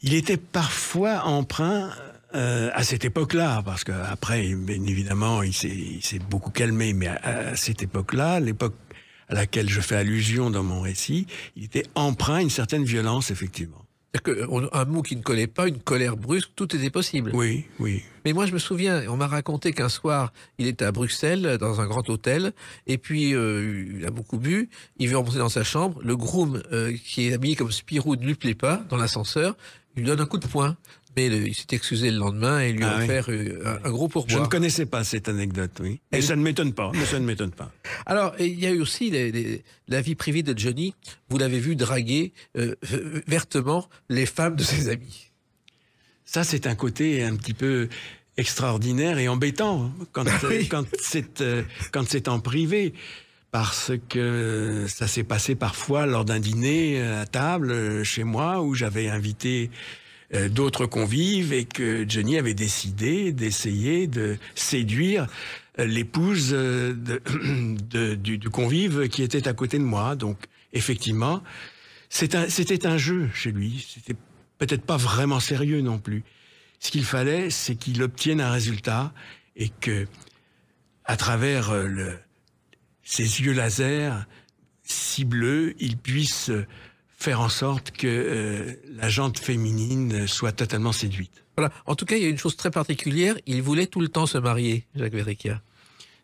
Il était parfois emprunt euh, à cette époque-là, parce qu'après, bien évidemment, il s'est beaucoup calmé, mais à, à cette époque-là, l'époque à laquelle je fais allusion dans mon récit, il était emprunt à une certaine violence, effectivement un mot qui ne connaît pas, une colère brusque, tout était possible. Oui, oui. Mais moi, je me souviens, on m'a raconté qu'un soir, il était à Bruxelles, dans un grand hôtel, et puis euh, il a beaucoup bu, il veut remonter dans sa chambre, le groom, euh, qui est habillé comme Spirou, ne lui plaît pas, dans l'ascenseur, il lui donne un coup de poing mais il s'est excusé le lendemain et lui a ah offert euh, un, gros pourboire. Je ne connaissais pas cette anecdote, oui. Et, ça ne m'étonne pas, mais ça ne m'étonne pas. Alors, il y a eu aussi la vie privée de Johnny. Vous l'avez vu draguer euh, euh, vertement les femmes de ses amis. Ça, c'est un côté un petit peu extraordinaire et embêtant hein, quand, bah quand c'est en privé parce que ça s'est passé parfois lors d'un dîner à table chez moi où j'avais invité euh, d'autres convives et que Johnny avait décidé d'essayer de séduire euh, l'épouse euh, du, convive qui était à côté de moi. Donc, effectivement, c'était un, jeu chez lui. C'était peut-être pas vraiment sérieux non plus. Ce qu'il fallait, c'est qu'il obtienne un résultat et que, à travers le, ses yeux lasers si bleus, il puisse faire en sorte que euh, la gente féminine soit totalement séduite. En tout cas, il y a une chose très particulière. Il voulait tout le temps se marier, Jacques Verrecchia.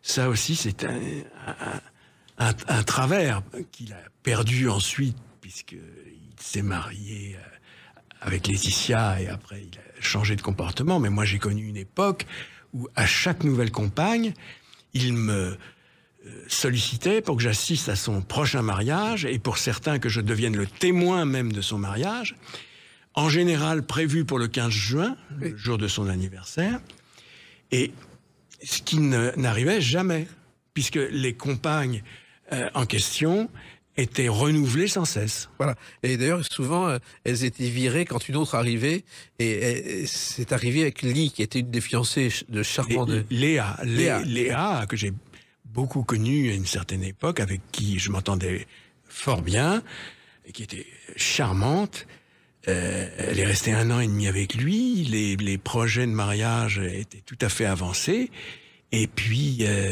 Ça aussi, c'est un, un, travers qu'il a perdu ensuite, puisqu'il s'est marié euh, avec Laetitia et après il a changé de comportement. Mais moi, j'ai connu une époque où à chaque nouvelle compagne, il me sollicité pour que j'assiste à son prochain mariage et pour certains que je devienne le témoin même de son mariage, en général prévu pour le 15 juin, le jour de son anniversaire, et ce qui n'arrivait jamais, puisque les compagnes euh, en question étaient renouvelées sans cesse. Voilà. Et d'ailleurs, souvent, euh, elles étaient virées quand une autre arrivait. Et, c'est arrivé avec Lee, qui était une des fiancées de Charmant. Léa, Léa. Léa, que j'ai beaucoup connue à une certaine époque, avec qui je m'entendais fort bien, et qui était charmante. Euh, elle est restée un an et demi avec lui. Les, projets de mariage étaient tout à fait avancés. Et puis, euh,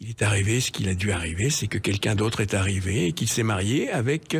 il est arrivé ce qu'il a dû arriver, c'est que quelqu'un d'autre est arrivé et qu'il s'est marié avec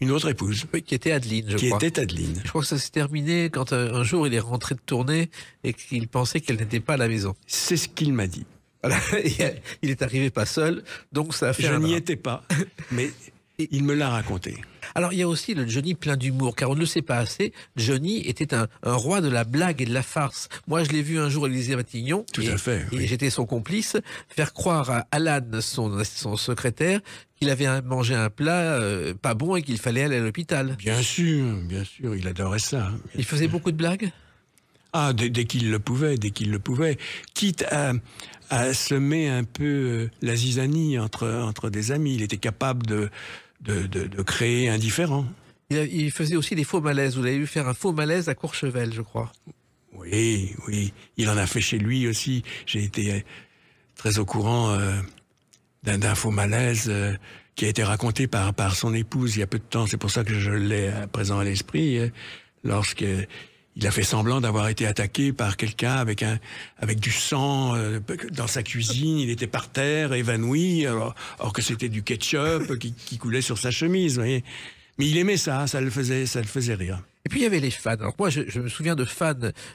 une autre épouse. qui était Adeline, je qui crois. Qui était Adeline. Je crois que ça s'est terminé quand un, euh, un, jour il est rentré de tournée et qu'il pensait qu'elle n'était pas à la maison. C'est ce qu'il m'a dit. il est arrivé pas seul, donc ça a fait. Je n'y étais pas, mais il me l'a raconté. Alors il y a aussi le Johnny plein d'humour, car on ne le sait pas assez. Johnny était un, roi de la blague et de la farce. Moi, je l'ai vu un jour à l'Élysée Matignon. Tout et, à fait. Et j'étais son complice, faire croire à Alan, son, secrétaire, qu'il avait mangé un plat euh, pas bon et qu'il fallait aller à l'hôpital. Bien sûr, bien sûr, il adorait ça. Hein. Il faisait beaucoup de blagues ah, dès, qu'il le pouvait, dès qu'il le pouvait, quitte à, semer un peu euh, la zizanie entre, entre des amis. Il était capable de, de, de, créer un différent. Il, faisait aussi des faux malaises. Vous avez vu faire un faux malaise à Courchevel, je crois. Oui, oui. Il en a fait chez lui aussi. J'ai été très au courant euh, d'un faux malaise euh, qui a été raconté par, par son épouse il y a peu de temps. C'est pour ça que je l'ai à présent à l'esprit. lorsque il a fait semblant d'avoir été attaqué par quelqu'un avec un avec du sang euh, dans sa cuisine. Il était par terre, évanoui, alors, que c'était du ketchup qui, qui, coulait sur sa chemise. Vous Mais il aimait ça, ça le faisait, ça le faisait rire. Et puis il y avait les fans. Alors moi, je, me souviens de fans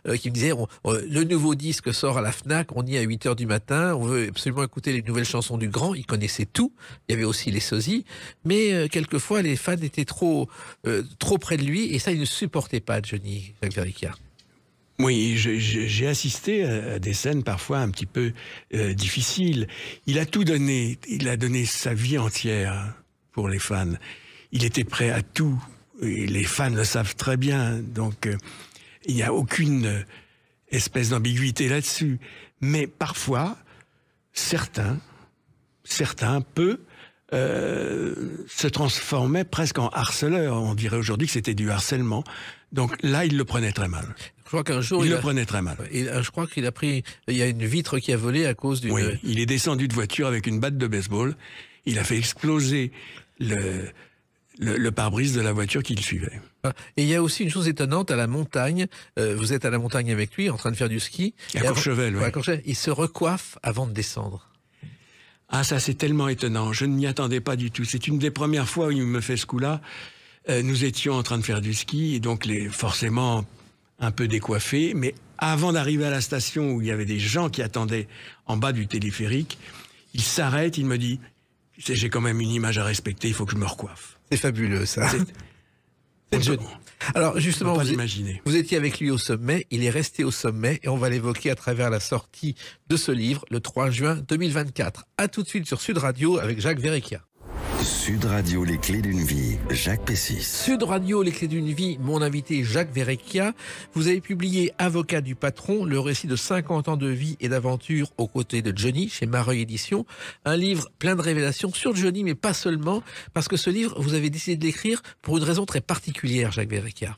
euh, qui me disaient le nouveau disque sort à la Fnac, on y est à 8 h du matin, on veut absolument écouter les nouvelles chansons du grand. Ils connaissaient tout. Il y avait aussi les sosies, mais euh, quelquefois les fans étaient trop euh, trop près de lui et ça, ils ne supportaient pas Johnny Jacques oui, j'ai assisté à des scènes parfois un petit peu difficiles. Il a tout donné, il a donné sa vie entière pour les fans. Il était prêt à tout les fans le savent très bien. Donc, euh, il n'y a aucune euh, espèce d'ambiguïté là-dessus. Mais parfois, certains, certains, peu, euh, se transformaient presque en harceleurs. On dirait aujourd'hui que c'était du harcèlement. Donc là, il le prenait très mal. Je crois qu'un jour, il, le prenait très mal. je crois qu'il a pris. Il y a une vitre qui a volé à cause du. Oui, il est descendu de voiture avec une batte de baseball. Il a fait exploser le, le, pare-brise de la voiture qui le suivait. Ah, et il y a aussi une chose étonnante à la montagne. Euh, vous êtes à la montagne avec lui, en train de faire du ski. À Courchevel, Il se recoiffe avant de descendre. Ah, ça, c'est tellement étonnant. Je ne m'y attendais pas du tout. C'est une des premières fois où il me fait ce coup-là. Euh, nous étions en train de faire du ski, et donc les, forcément un peu décoiffé. Mais avant d'arriver à la station où il y avait des gens qui attendaient en bas du téléphérique, il s'arrête, il me dit, j'ai quand même une image à respecter, il faut que je me recoiffe. C'est fabuleux, ça. C'est joli. Alors justement, vous, vous étiez avec lui au sommet, il est resté au sommet et on va l'évoquer à travers la sortie de ce livre le 3 juin 2024. A tout de suite sur Sud Radio avec Jacques Verrecchia. Sud Radio, les clés d'une vie, Jacques Pessis. Sud Radio, les clés d'une vie, mon invité Jacques Verrecchia. Vous avez publié Avocat du patron, le récit de 50 ans de vie et d'aventure aux côtés de Johnny chez Mareuil Édition. Un livre plein de révélations sur Johnny, mais pas seulement, parce que ce livre, vous avez décidé de l'écrire pour une raison très particulière, Jacques Verrecchia.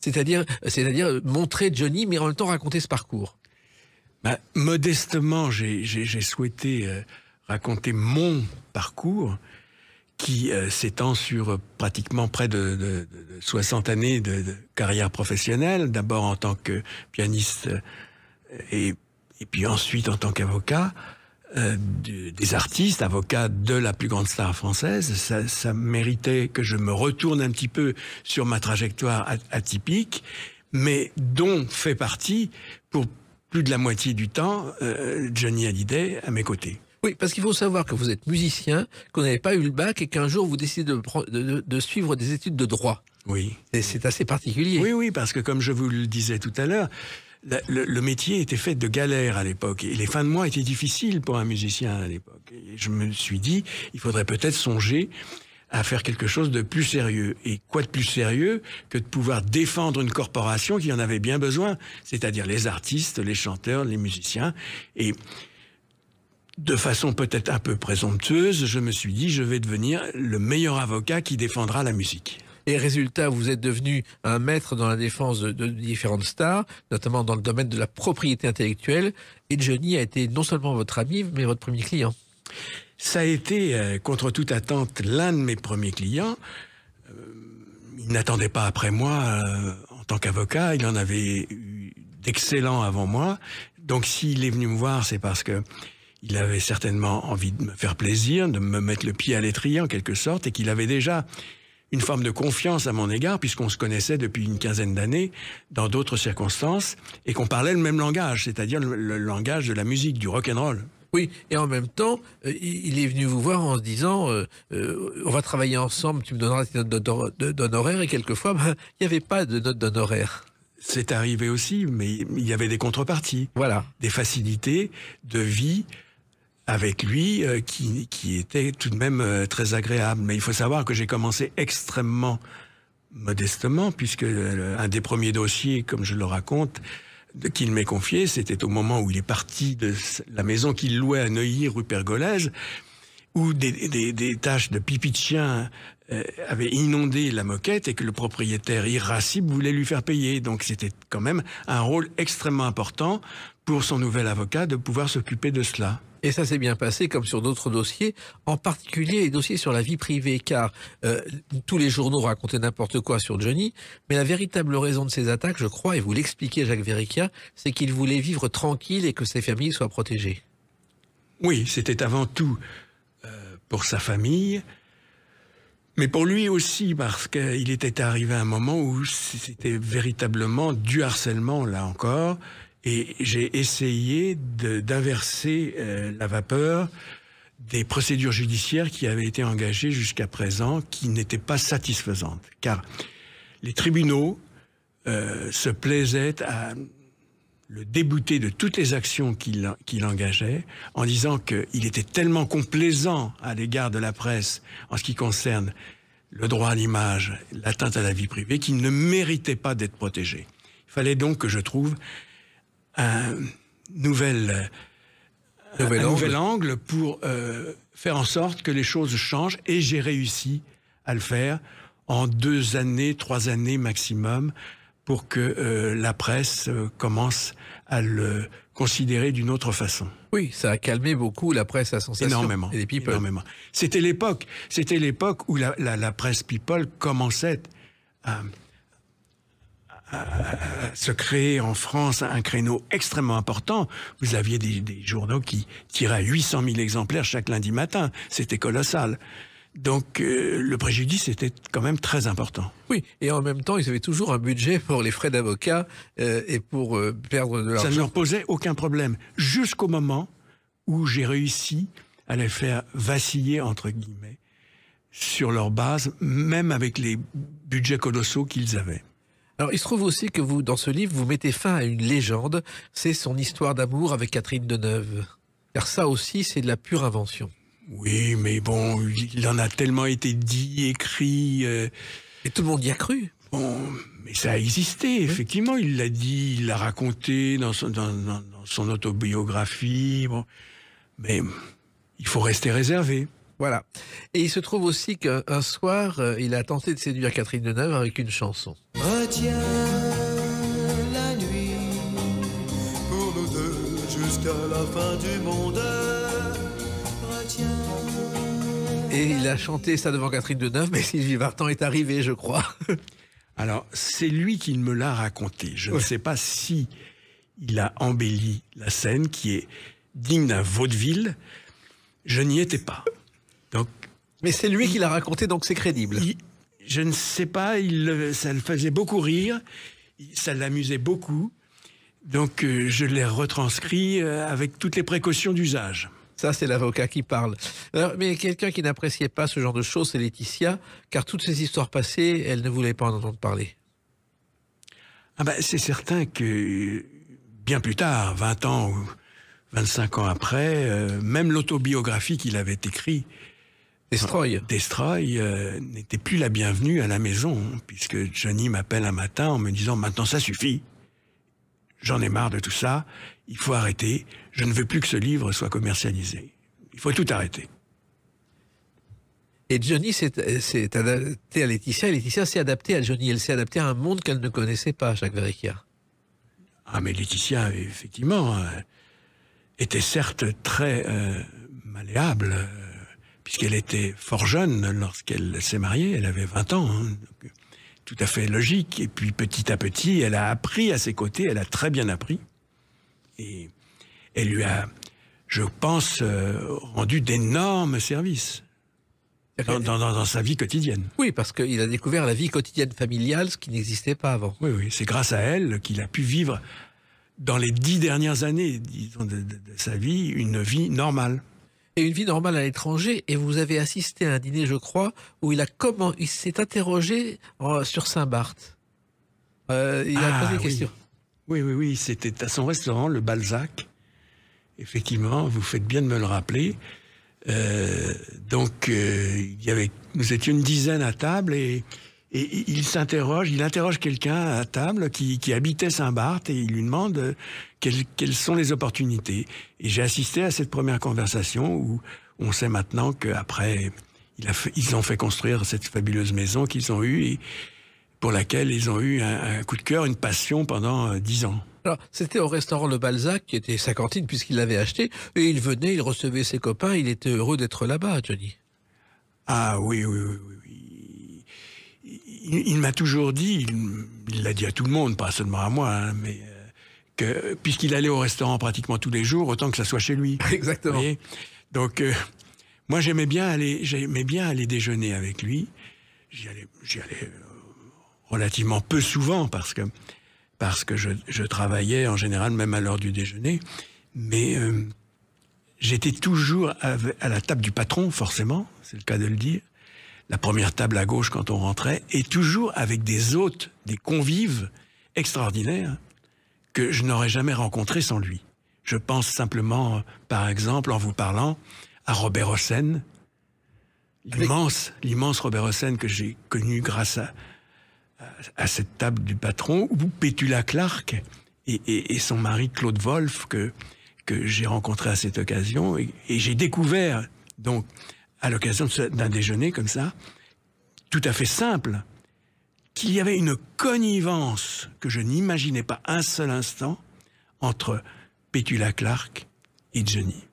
C'est-à-dire, c'est-à-dire montrer Johnny, mais en même temps raconter ce parcours. Bah, modestement, j'ai souhaité euh, raconter mon parcours qui euh, s'étend sur euh, pratiquement près de, 60 années de, carrière professionnelle, d'abord en tant que pianiste euh, et, puis ensuite en tant qu'avocat. des artistes, avocat de la plus grande star française. Ça, méritait que je me retourne un petit peu sur ma trajectoire atypique, mais dont fait partie, pour plus de la moitié du temps, Johnny Hallyday à mes côtés. Oui, parce qu'il faut savoir que vous êtes musicien, qu'on n'avait pas eu le bac et qu'un jour vous décidez de, suivre des études de droit. Oui. Et c'est assez particulier. Oui, oui, parce que comme je vous le disais tout à l'heure, le, le, métier était fait de galères à l'époque et les fins de mois étaient difficiles pour un musicien à l'époque. Et je me suis dit, il faudrait peut-être songer à faire quelque chose de plus sérieux. Et quoi de plus sérieux que de pouvoir défendre une corporation qui en avait bien besoin, c'est-à-dire les artistes, les chanteurs, les musiciens. Et de façon peut-être un peu présomptueuse, je me suis dit, je vais devenir le meilleur avocat qui défendra la musique. Et résultat, vous êtes devenu un maître dans la défense de, différentes stars, notamment dans le domaine de la propriété intellectuelle. Et Johnny a été non seulement votre ami, mais votre premier client. Ça a été, euh, contre toute attente, l'un de mes premiers clients. Euh, il n'attendait pas après moi euh, en tant qu'avocat. Il en avait eu d'excellents avant moi. Donc s'il est venu me voir, c'est parce que il avait certainement envie de me faire plaisir, de me mettre le pied à l'étrier en quelque sorte, et qu'il avait déjà une forme de confiance à mon égard, puisqu'on se connaissait depuis une quinzaine d'années dans d'autres circonstances, et qu'on parlait le même langage, c'est-à-dire le, langage de la musique, du rock and roll. Oui, et en même temps, euh, il est venu vous voir en se disant euh, euh, on va travailler ensemble, tu me donneras tes notes d'honoraires, et quelquefois, ben, il n'y avait pas de notes d'honoraires. C'est arrivé aussi, mais il y avait des contreparties. Voilà. Des facilités de vie, avec lui euh, qui, était tout de même euh, très agréable. Mais il faut savoir que j'ai commencé extrêmement modestement, puisque euh, un des premiers dossiers, comme je le raconte, qu'il m'est confié, c'était au moment où il est parti de la maison qu'il louait à Neuilly, rue Pergolèse, où des, tâches des taches de pipi de chien avaient inondé la moquette et que le propriétaire irascible voulait lui faire payer. Donc c'était quand même un rôle extrêmement important pour son nouvel avocat de pouvoir s'occuper de cela. Et ça s'est bien passé, comme sur d'autres dossiers, en particulier les dossiers sur la vie privée, car euh, tous les journaux racontaient n'importe quoi sur Johnny, mais la véritable raison de ces attaques, je crois, et vous l'expliquez Jacques Verica, c'est qu'il voulait vivre tranquille et que ses familles soient protégées. Oui, c'était avant tout euh, pour sa famille, mais pour lui aussi, parce qu'il était arrivé à un moment où c'était véritablement du harcèlement, là encore, et j'ai essayé d'inverser euh, la vapeur des procédures judiciaires qui avaient été engagées jusqu'à présent, qui n'étaient pas satisfaisantes. Car les tribunaux euh, se plaisaient à le débouter de toutes les actions qu'il qu engageait, en disant qu'il était tellement complaisant à l'égard de la presse en ce qui concerne le droit à l'image, l'atteinte à la vie privée, qu'il ne méritait pas d'être protégé. Il fallait donc que je trouve un nouvel, euh, nouvel, angle. pour euh, faire en sorte que les choses changent. Et j'ai réussi à le faire en deux années, trois années maximum, pour que euh, la presse commence à le considérer d'une autre façon. Oui, ça a calmé beaucoup la presse à sensation. Énormément. Et les people. C'était l'époque. C'était l'époque où la, la, la, presse people commençait à euh, se créer en France un créneau extrêmement important. Vous aviez des, journaux qui tiraient 800 000 exemplaires chaque lundi matin. C'était colossal. Donc euh, le préjudice était quand même très important. Oui, et en même temps, ils avaient toujours un budget pour les frais d'avocat euh, et pour perdre de l'argent. Ça ne leur posait aucun problème, jusqu'au moment où j'ai réussi à les faire vaciller, entre guillemets, sur leur base, même avec les budgets colossaux qu'ils avaient. Alors, il se trouve aussi que vous, dans ce livre, vous mettez fin à une légende. C'est son histoire d'amour avec Catherine Deneuve. Car ça aussi, c'est de la pure invention. Oui, mais bon, il en a tellement été dit, écrit. Euh, Et tout le monde y a cru. Bon, mais ça a existé, effectivement. Il l'a dit, il l'a raconté dans son, autobiographie. Bon. Mais il faut rester réservé. Voilà. Et il se trouve aussi qu'un soir, euh, il a tenté de séduire Catherine Deneuve avec une chanson. Ah, la nuit pour nous deux jusqu'à la fin du monde. Et il a chanté ça devant Catherine Deneuve, mais Sylvie Vartan est arrivée, je crois. Alors, c'est lui qui me l'a raconté. Je ne sais pas si il a embelli la scène qui est digne d'un vaudeville. Je n'y étais pas. Donc, mais c'est lui qui l'a raconté, donc c'est crédible je ne sais pas, ça le faisait beaucoup rire, ça l'amusait beaucoup. Donc euh, je l'ai retranscrit euh, avec toutes les précautions d'usage. Ça, c'est l'avocat qui parle. mais quelqu'un qui n'appréciait pas ce genre de choses, c'est Laetitia, car toutes ces histoires passées, elle ne voulait pas en entendre parler. Ah ben, c'est certain que bien plus tard, 20 ans ou 25 ans après, euh, même l'autobiographie qu'il avait écrite Destroy. Destroy euh, n'était plus la bienvenue à la maison, puisque Johnny m'appelle un matin en me disant maintenant ça suffit, j'en ai marre de tout ça, il faut arrêter, je ne veux plus que ce livre soit commercialisé, il faut tout arrêter. Et Johnny s'est euh, adapté à Laetitia, et Laetitia s'est adaptée à Johnny, elle s'est adaptée à un monde qu'elle ne connaissait pas, Jacques Verricchia. Ah mais Laetitia, effectivement, euh, était certes très malléable puisqu'elle était fort jeune lorsqu'elle s'est mariée, elle avait 20 ans, hein, euh, tout à fait logique. Et puis petit à petit, elle a appris à ses côtés, elle a très bien appris. Et elle lui a, je pense, euh, rendu d'énormes services. Dans, sa vie quotidienne. Oui, parce qu'il a découvert la vie quotidienne familiale, ce qui n'existait pas avant. Oui, oui, c'est grâce à elle qu'il a pu vivre, dans les dix dernières années de sa vie, une vie normale une vie normale à l'étranger. Et vous avez assisté à un dîner, je crois, où il a comment il s'est interrogé euh, sur Saint-Barth. Euh, il a ah, posé des questions. Oui, oui, oui. C'était à son restaurant, le Balzac. Effectivement, vous faites bien de me le rappeler. Euh, donc, il y avait, nous étions une dizaine à table et et il s'interroge, il interroge quelqu'un à table qui, habitait Saint-Barth et il lui demande euh, quelles, sont les opportunités. Et j'ai assisté à cette première conversation où on sait maintenant qu'après, ils ont fait construire cette fabuleuse maison qu'ils ont eue et pour laquelle ils ont eu un, coup de cœur, une passion pendant euh, dix ans. Alors, c'était au restaurant Le Balzac, qui était sa cantine puisqu'il l'avait acheté, et il venait, il recevait ses copains, il était heureux d'être là-bas, Johnny. Ah oui, oui, oui, oui il, m'a toujours dit, il l'a dit à tout le monde, pas seulement à moi, hein, mais euh, que puisqu'il allait au restaurant pratiquement tous les jours, autant que ça soit chez lui. Exactement. Donc, euh, moi, j'aimais bien aller, j'aimais bien aller déjeuner avec lui. J'y allais, euh, relativement peu souvent parce que parce que je, travaillais en général même à l'heure du déjeuner, mais j'étais toujours à, la table du patron, forcément, c'est le cas de le dire la première table à gauche quand on rentrait, et toujours avec des hôtes, des convives extraordinaires que je n'aurais jamais rencontrés sans lui. Je pense simplement, par exemple, en vous parlant, à Robert Hossein, l'immense, l'immense Robert Hossein que j'ai connu grâce à, cette table du patron, ou Pétula Clark et, son mari Claude Wolf que, que j'ai rencontré à cette occasion, et, et j'ai découvert donc à l'occasion d'un déjeuner comme ça, tout à fait simple, qu'il y avait une connivence que je n'imaginais pas un seul instant entre Petula Clark et Johnny.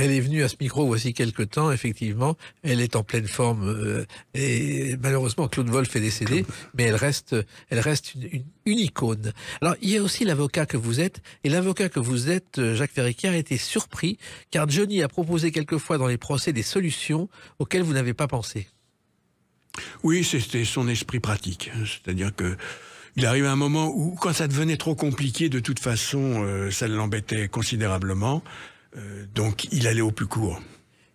Elle est venue à ce micro voici quelques temps, effectivement. Elle est en pleine forme. Euh, et malheureusement, Claude Wolff est décédé, mais elle reste, elle reste une, icône. Alors, il y a aussi l'avocat que vous êtes. Et l'avocat que vous êtes, euh, Jacques Ferriquier, a été surpris, car Johnny a proposé quelquefois dans les procès des solutions auxquelles vous n'avez pas pensé. Oui, c'était son esprit pratique. C'est-à-dire que il à un moment où, quand ça devenait trop compliqué, de toute façon, euh, ça l'embêtait considérablement. Euh, donc il allait au plus court.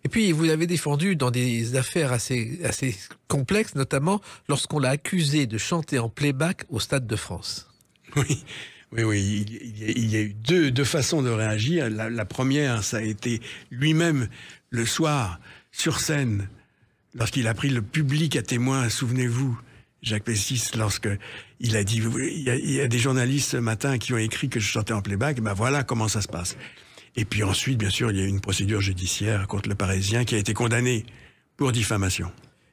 Et puis, vous avez défendu dans des affaires assez, assez complexes, notamment lorsqu'on l'a accusé de chanter en playback au Stade de France. Oui, oui, oui. Il, y a, eu deux, façons de réagir. La, première, ça a été lui-même le soir, sur scène, lorsqu'il a pris le public à témoin, souvenez-vous. Jacques Pessis, lorsque il a dit, il y a, des journalistes ce matin qui ont écrit que je chantais en playback, ben voilà comment ça se passe. Et puis ensuite, bien sûr, il y a eu une procédure judiciaire contre le Parisien qui a été condamné pour diffamation.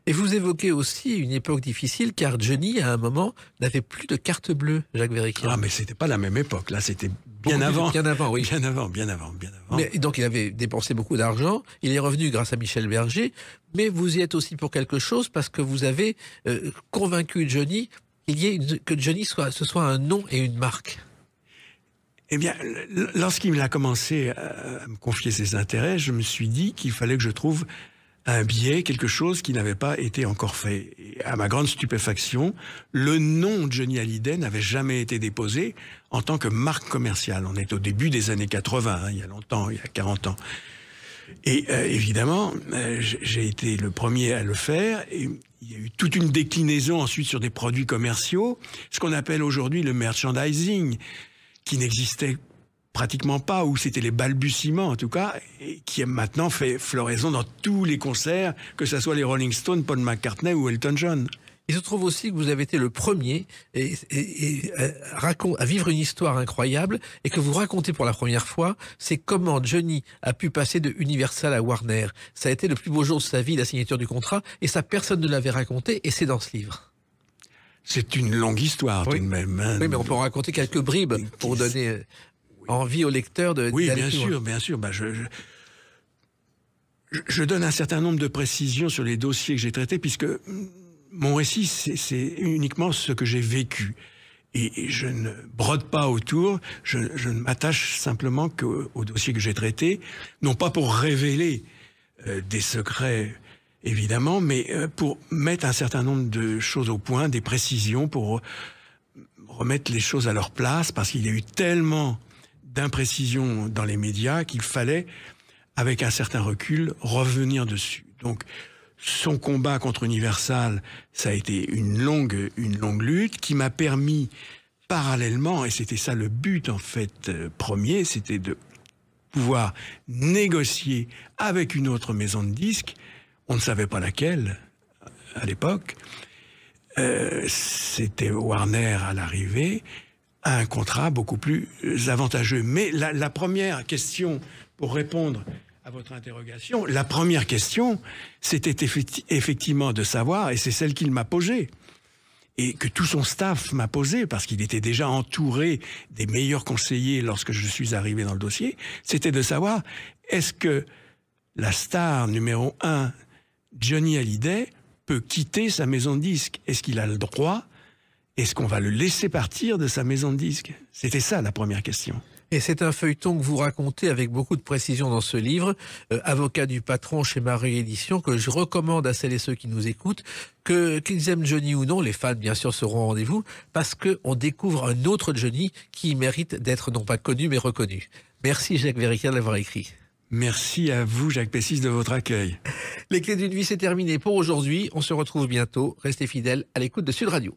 Et vous évoquez aussi une époque difficile car Johnny, à un moment, n'avait plus de carte bleue, Jacques Véricquier. Ah, mais c'était pas la même époque. Là, c'était bien avant. Bien avant, oui. Bien avant, bien avant, bien avant. Mais, donc, il avait dépensé beaucoup d'argent. Il est revenu grâce à Michel Berger. Mais vous y êtes aussi pour quelque chose parce que vous avez euh, convaincu Johnny qu'il y que Johnny soit, ce soit un nom et une marque. Eh bien, lorsqu'il a commencé euh, à me confier ses intérêts, je me suis dit qu'il fallait que je trouve un biais, quelque chose qui n'avait pas été encore fait. Et à ma grande stupéfaction, le nom Johnny Hallyday n'avait jamais été déposé en tant que marque commerciale. On est au début des années 80, hein, il y a longtemps, il y a 40 ans. Et euh, évidemment, euh, j'ai été le premier à le faire. Et il y a eu toute une déclinaison ensuite sur des produits commerciaux, ce qu'on appelle aujourd'hui le merchandising qui n'existait pratiquement pas, ou c'était les balbutiements en tout cas, et qui maintenant fait floraison dans tous les concerts, que ce soit les Rolling Stones, Paul McCartney ou Elton John. Il se trouve aussi que vous avez été le premier et, euh, à vivre une histoire incroyable et que vous racontez pour la première fois, c'est comment Johnny a pu passer de Universal à Warner. Ça a été le plus beau jour de sa vie, la signature du contrat, et ça personne ne l'avait raconté et c'est dans ce livre. C'est une longue histoire tout de même. Hein. Oui, mais on peut en raconter quelques bribes pour donner euh, envie au lecteur de. Oui, bien sûr, bien sûr. Bah, je, donne un certain nombre de précisions sur les dossiers que j'ai traités, puisque mon récit, c'est uniquement ce que j'ai vécu. Et, je ne brode pas autour, je, ne m'attache simplement qu'aux dossiers que j'ai traités, non pas pour révéler euh, des secrets évidemment, mais euh, pour mettre un certain nombre de choses au point, des précisions pour remettre les choses à leur place, parce qu'il y a eu tellement d'imprécisions dans les médias qu'il fallait, avec un certain recul, revenir dessus. Donc, son combat contre Universal, ça a été une longue, une longue lutte qui m'a permis parallèlement, et c'était ça le but en fait euh, premier, c'était de pouvoir négocier avec une autre maison de disques on ne savait pas laquelle à l'époque. Euh, c'était Warner à l'arrivée un contrat beaucoup plus avantageux. Mais la, première question, pour répondre à votre interrogation, la première question, c'était effectivement de savoir, et c'est celle qu'il m'a posée, et que tout son staff m'a posée, parce qu'il était déjà entouré des meilleurs conseillers lorsque je suis arrivé dans le dossier, c'était de savoir, est-ce que la star numéro un Johnny Hallyday peut quitter sa maison de disque. Est-ce qu'il a le droit Est-ce qu'on va le laisser partir de sa maison de disque C'était ça la première question. Et c'est un feuilleton que vous racontez avec beaucoup de précision dans ce livre, euh, Avocat du patron chez Marie Édition, que je recommande à celles et ceux qui nous écoutent, que qu'ils aiment Johnny ou non, les fans bien sûr seront au rendez-vous, parce qu'on découvre un autre Johnny qui mérite d'être non pas connu mais reconnu. Merci Jacques Véricard d'avoir écrit. Merci à vous, Jacques Pessis, de votre accueil. Les clés d'une vie, c'est terminé pour aujourd'hui. On se retrouve bientôt. Restez fidèles à l'écoute de Sud Radio.